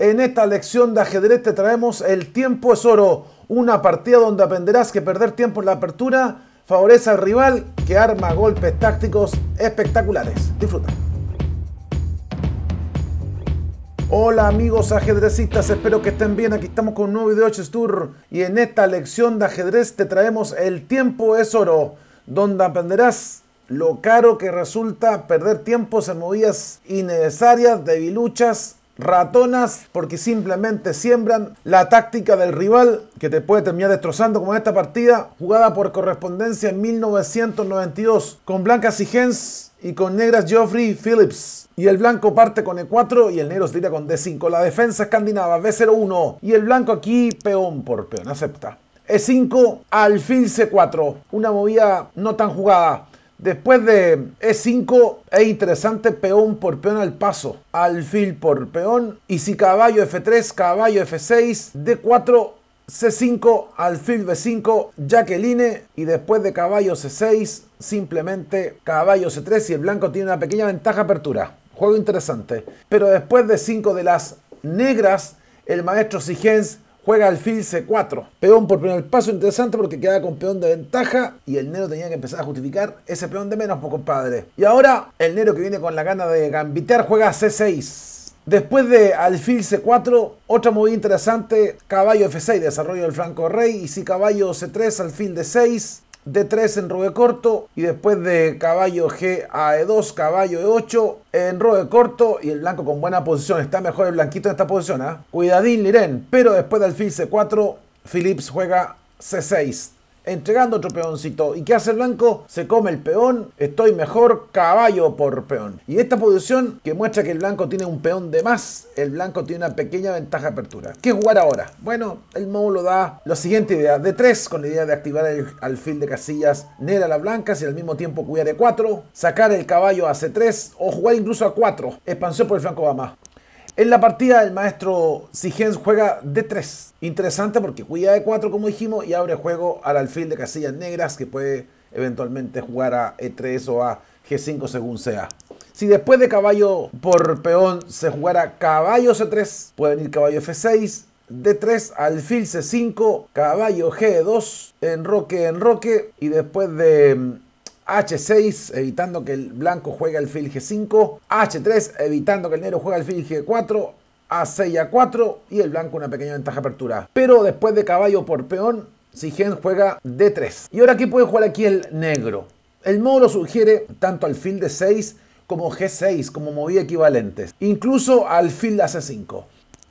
En esta lección de ajedrez te traemos el tiempo es oro, una partida donde aprenderás que perder tiempo en la apertura favorece al rival que arma golpes tácticos espectaculares. Disfruta. Hola amigos ajedrecistas, espero que estén bien. Aquí estamos con un nuevo video de Tour y en esta lección de ajedrez te traemos el tiempo es oro, donde aprenderás lo caro que resulta perder tiempo en movidas innecesarias, debiluchas ratonas porque simplemente siembran la táctica del rival que te puede terminar destrozando como en esta partida jugada por correspondencia en 1992 con blancas y y con negras Geoffrey Phillips. Y el blanco parte con E4 y el negro se tira con D5. La defensa escandinava B01 y el blanco aquí peón por peón, acepta. E5, alfil C4. Una movida no tan jugada Después de E5 es interesante peón por peón al paso, alfil por peón y si caballo F3, caballo F6, D4, C5, alfil B5, jaqueline y después de caballo C6 simplemente caballo C3 y el blanco tiene una pequeña ventaja apertura. Juego interesante. Pero después de 5 de las negras, el maestro Sigens Juega alfil C4. Peón por primer paso, interesante porque queda con peón de ventaja y el Nero tenía que empezar a justificar ese peón de menos, por pues, compadre. Y ahora el Nero que viene con la gana de gambitear juega C6. Después de alfil C4, otra movida interesante, caballo F6, desarrollo del flanco rey, y si caballo C3, alfil de 6 D3 en corto y después de caballo G a E2, caballo E8 en corto y el blanco con buena posición. Está mejor el blanquito en esta posición, ¿ah? Cuidadín, Liren. Pero después de alfil C4, Philips juega C6 entregando otro peoncito. ¿Y qué hace el blanco? Se come el peón, estoy mejor caballo por peón. Y esta posición que muestra que el blanco tiene un peón de más, el blanco tiene una pequeña ventaja de apertura. ¿Qué jugar ahora? Bueno, el módulo da la siguiente idea de 3 con la idea de activar el alfil de casillas negra a la blanca y al mismo tiempo cuidar de 4, sacar el caballo a C3 o jugar incluso a 4, expansión por el flanco va más. En la partida el maestro Sigens juega d 3 Interesante porque cuida de 4 como dijimos y abre juego al alfil de casillas negras que puede eventualmente jugar a E3 o a G5 según sea. Si después de caballo por peón se jugara caballo C3, puede venir caballo F6, D3, alfil C5, caballo G2, enroque, enroque y después de H6, evitando que el blanco juegue alfil G5. H3, evitando que el negro juegue alfil G4. A6 A4 y el blanco una pequeña ventaja apertura. Pero después de caballo por peón, Sigen juega D3. Y ahora aquí puede jugar aquí el negro. El módulo sugiere tanto al alfil D6 como G6 como movida equivalentes. Incluso alfil de ac 5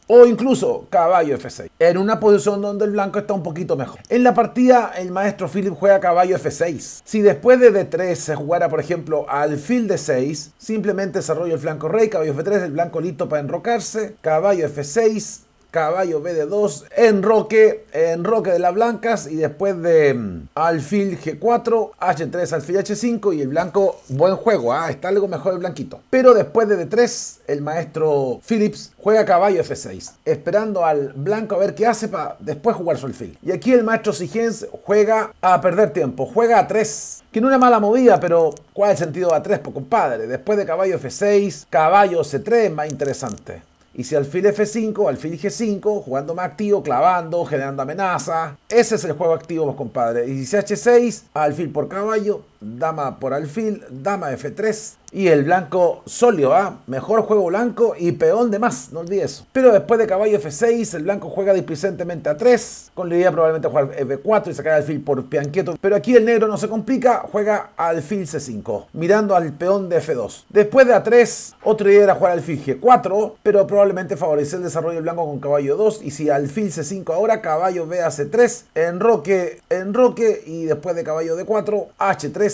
o incluso caballo F6, en una posición donde el blanco está un poquito mejor. En la partida, el maestro Philip juega caballo F6. Si después de D3 se jugara, por ejemplo, al alfil D6, simplemente desarrolla el flanco rey, caballo F3, el blanco listo para enrocarse, caballo F6, Caballo BD2, en Roque En Roque de las blancas y después de mm, alfil G4, H3, alfil H5 y el blanco, buen juego, ah, está algo mejor el blanquito. Pero después de D3, el maestro Phillips juega caballo F6, esperando al blanco a ver qué hace para después jugar su alfil. Y aquí el maestro Sigens juega a perder tiempo, juega a 3, que no una mala movida, pero ¿cuál es el sentido a 3, pues, compadre? Después de caballo F6, caballo C3 más interesante. Y si alfil F5, alfil G5, jugando más activo, clavando, generando amenaza Ese es el juego activo, compadre. Y si H6, alfil por caballo, dama por alfil, dama F3 y el blanco sólido, ¿ah? mejor juego blanco y peón de más, no olvides eso. Pero después de caballo F6, el blanco juega displicentemente a 3, con la idea probablemente jugar F4 y sacar alfil por pianquieto, pero aquí el negro no se complica, juega alfil C5, mirando al peón de F2. Después de A3, otra idea era jugar alfil G4, pero probablemente favorece el desarrollo blanco con caballo 2, y si alfil C5 ahora, caballo B a C3, enroque, enroque, y después de caballo D4, H3,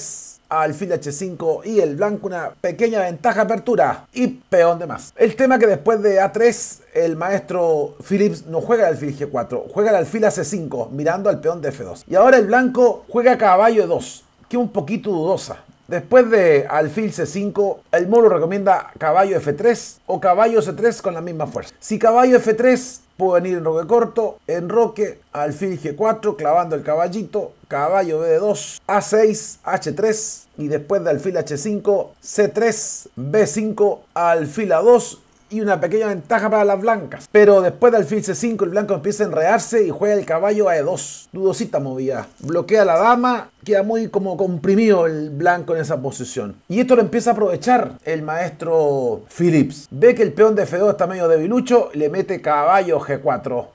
alfil h5 y el blanco una pequeña ventaja apertura y peón de más. El tema que después de a3 el maestro Phillips no juega al alfil g4, juega al alfil c 5 mirando al peón de f2. Y ahora el blanco juega caballo e 2, que un poquito dudosa. Después de alfil C5, el molo recomienda caballo F3 o caballo C3 con la misma fuerza. Si caballo F3 puede en roque corto, en roque alfil G4 clavando el caballito, caballo B2, A6, H3 y después de alfil H5, C3, B5, alfil A2 y una pequeña ventaja para las blancas. Pero después del fin C5 el blanco empieza a enrearse. y juega el caballo a E2. Dudosita movida. Bloquea la dama, queda muy como comprimido el blanco en esa posición. Y esto lo empieza a aprovechar el maestro Phillips. Ve que el peón de F2 está medio debilucho, le mete caballo G4.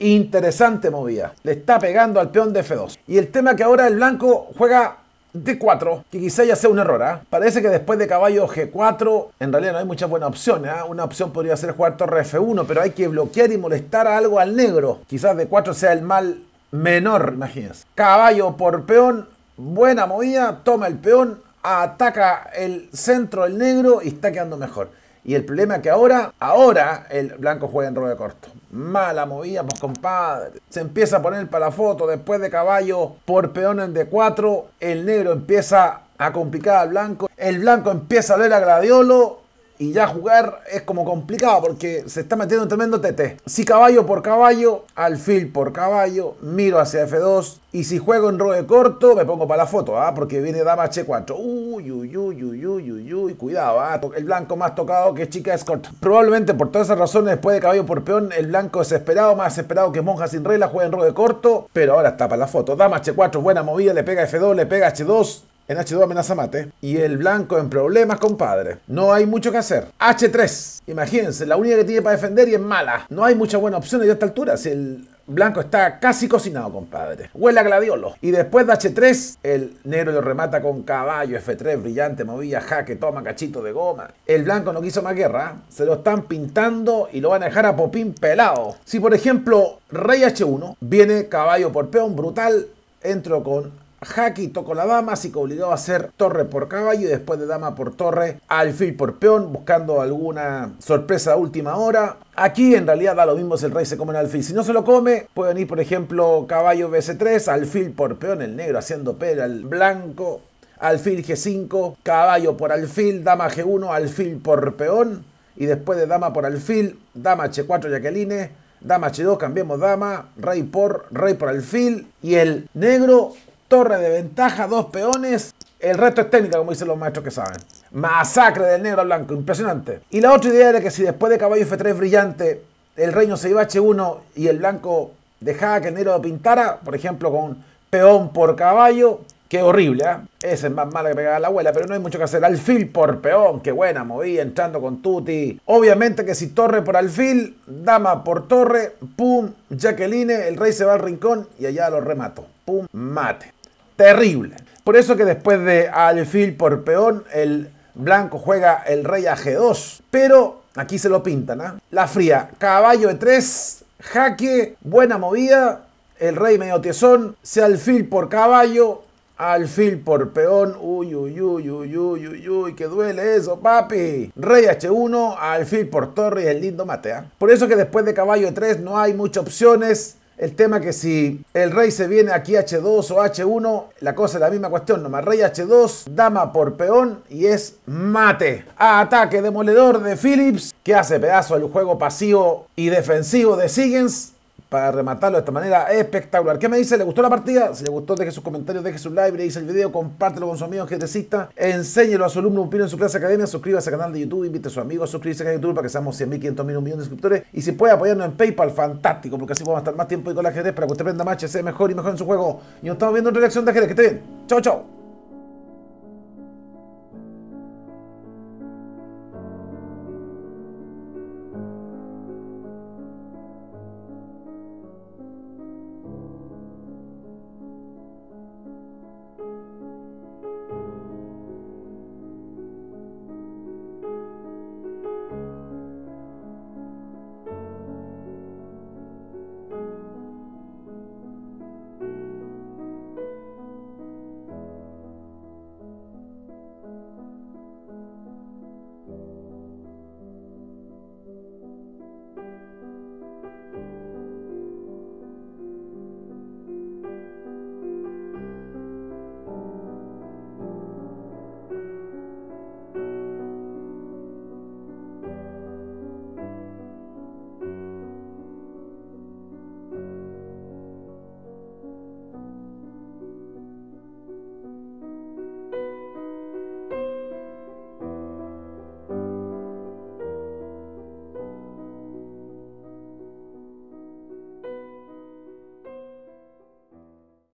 Interesante movida. Le está pegando al peón de F2. Y el tema que ahora el blanco juega D4, que quizá ya sea un error. ¿ah? Parece que después de caballo G4, en realidad no hay muchas buenas opciones. ¿ah? Una opción podría ser jugar torre F1, pero hay que bloquear y molestar algo al negro. Quizás D4 sea el mal menor, imagínense. Caballo por peón, buena movida, toma el peón, ataca el centro del negro y está quedando mejor. Y el problema es que ahora, ahora el blanco juega en robe corto. Mala movida, pues compadre. Se empieza a poner para la foto después de caballo por peón en D4. El negro empieza a complicar al blanco. El blanco empieza a ver a gladiolo y ya jugar es como complicado porque se está metiendo un tremendo TT. Si caballo por caballo, alfil por caballo, miro hacia F2 y si juego en roe corto me pongo para la foto, ¿ah? porque viene dama H4. Uy, uy, uy, uy, uy, uy, uy, cuidado, ¿ah? el blanco más tocado que chica es escort. Probablemente por todas esas razones después de caballo por peón, el blanco desesperado, más desesperado que monja sin regla, juega en roe corto, pero ahora está para la foto. Dama H4, buena movida, le pega F2, le pega H2, en H2 amenaza mate. Y el blanco en problemas, compadre. No hay mucho que hacer. H3. Imagínense, la única que tiene para defender y es mala. No hay mucha buena opción de esta altura. Si el blanco está casi cocinado, compadre. Huele a gladiolo. Y después de H3, el negro lo remata con caballo. F3, brillante, movía, jaque, toma, cachito de goma. El blanco no quiso más guerra. Se lo están pintando y lo van a dejar a Popín pelado. Si, por ejemplo, rey H1, viene caballo por peón brutal, entro con Haki tocó la dama, así que obligado a hacer torre por caballo y después de dama por torre, alfil por peón, buscando alguna sorpresa última hora. Aquí en realidad da lo mismo si el rey se come el alfil. Si no se lo come, pueden ir, por ejemplo, caballo BC3, alfil por peón, el negro haciendo pelo al blanco, alfil G5, caballo por alfil, dama G1, alfil por peón. Y después de dama por alfil, dama H4 Jacqueline, dama H2, cambiemos dama, rey por, rey por alfil. Y el negro Torre de ventaja, dos peones. El resto es técnica, como dicen los maestros que saben. Masacre del negro al blanco, impresionante. Y la otra idea era que si después de caballo F3 brillante, el reino se iba a H1 y el blanco dejaba que el negro pintara, por ejemplo, con peón por caballo, Qué horrible, ¿eh? ese es más malo que pegaba la abuela, pero no hay mucho que hacer. Alfil por peón, qué buena movida, entrando con Tuti. Obviamente que si torre por alfil, dama por torre, pum, Jacqueline, el rey se va al rincón y allá lo remato. Pum, mate terrible. Por eso que después de alfil por peón, el blanco juega el rey a G2. Pero aquí se lo pintan, ¿ah? La fría, caballo E3, jaque, buena movida, el rey medio tiesón se alfil por caballo, alfil por peón, uy, uy, uy, uy, uy, uy, uy, que duele eso, papi. Rey H1, alfil por torre, y el lindo matea ¿ah? Por eso que después de caballo E3 no hay muchas opciones, el tema que si el rey se viene aquí H2 o H1, la cosa es la misma cuestión nomás. Rey H2, dama por peón y es mate. ataque demoledor de Phillips que hace pedazo al juego pasivo y defensivo de Siggins para rematarlo de esta manera espectacular. ¿Qué me dice? ¿Le gustó la partida? Si le gustó, deje sus comentarios, deje su like, le dice el video, compártelo con sus amigos GTCista, enséñelo a su alumno un pino en su clase academia, suscríbase al canal de YouTube, invite a sus amigos a suscribirse YouTube para que seamos 100.000, mil, un millón de suscriptores. Y si puede apoyarnos en PayPal, fantástico, porque así podemos estar más tiempo y con la GT para que usted aprenda más, sea mejor y mejor en su juego. Y nos estamos viendo en reacción de Jerez, que esté bien. Chao, chao.